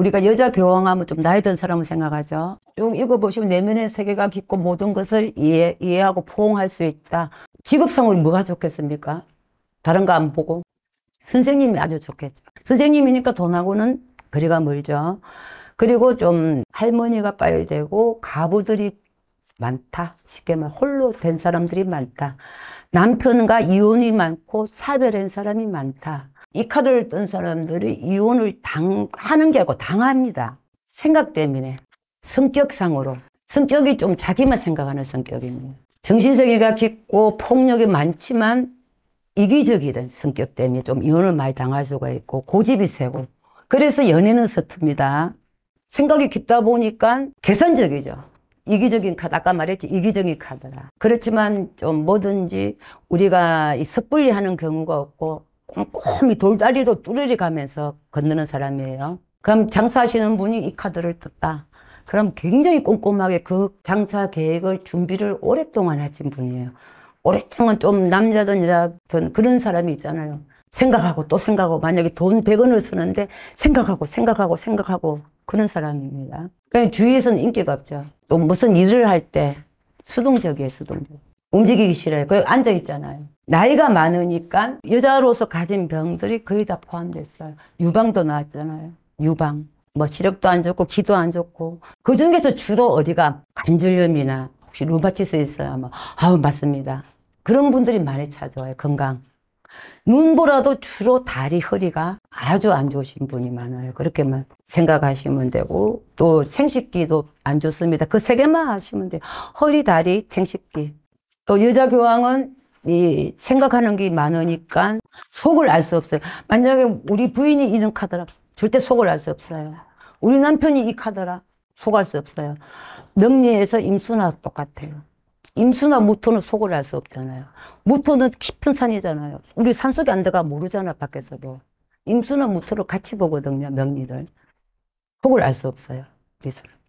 우리가 여자 교황하면 좀 나이 든 사람을 생각하죠. 쭉 읽어보시면 내면의 세계가 깊고 모든 것을 이해, 이해하고 포옹할 수 있다. 직업성으로 뭐가 좋겠습니까? 다른 거 안 보고. 선생님이 아주 좋겠죠. 선생님이니까 돈하고는 거리가 멀죠. 그리고 좀 할머니가 빨리 되고 가부들이 많다. 쉽게 말 홀로 된 사람들이 많다. 남편과 이혼이 많고 사별한 사람이 많다. 이 카드를 뜬 사람들이 이혼을 당하는 게 아니고 당합니다. 생각 때문에 성격상으로 성격이 좀 자기만 생각하는 성격입니다. 정신세계가 깊고 폭력이 많지만 이기적이란 성격 때문에 좀 이혼을 많이 당할 수가 있고 고집이 세고 그래서 연애는 서툽니다. 생각이 깊다 보니까 계산적이죠. 이기적인 카드 아까 말했지 이기적인 카드라 그렇지만 좀 뭐든지 우리가 섣불리 하는 경우가 없고 꼼꼼히 돌다리도 뚜르리 가면서 건너는 사람이에요. 그럼 장사하시는 분이 이 카드를 떴다. 그럼 굉장히 꼼꼼하게 그 장사 계획을 준비를 오랫동안 하신 분이에요. 오랫동안 좀 남자든 이라든 그런 사람이 있잖아요. 생각하고 또 생각하고 만약에 돈 100원을 쓰는데 생각하고 생각하고 생각하고 그런 사람입니다. 그러 주위에서는 인기가 없죠. 또 무슨 일을 할 때 수동적이에요, 수동적. 움직이기 싫어요. 그 앉아 있잖아요. 나이가 많으니까 여자로서 가진 병들이 거의 다 포함됐어요. 유방도 나왔잖아요. 유방. 뭐 시력도 안 좋고 기도 안 좋고 그 중에서 주로 어디가 관절염이나 혹시 루마티스 있어요? 뭐. 아우 맞습니다. 그런 분들이 많이 찾아와요. 건강. 눈보라도 주로 다리 허리가 아주 안 좋으신 분이 많아요. 그렇게만 생각하시면 되고 또 생식기도 안 좋습니다. 그 세 개만 하시면 돼요. 허리, 다리, 생식기. 또 여자 교황은 이 생각하는 게 많으니까 속을 알 수 없어요. 만약에 우리 부인이 이런 카드라 절대 속을 알 수 없어요. 우리 남편이 이 카드라 속을 알 수 없어요. 명리에서 임수나 똑같아요. 임수나 무토는 속을 알 수 없잖아요. 무토는 깊은 산이잖아요. 우리 산속에 안 들어가 모르잖아 밖에서도. 임수나 무토를 같이 보거든요 명리를. 속을 알 수 없어요. 그래서.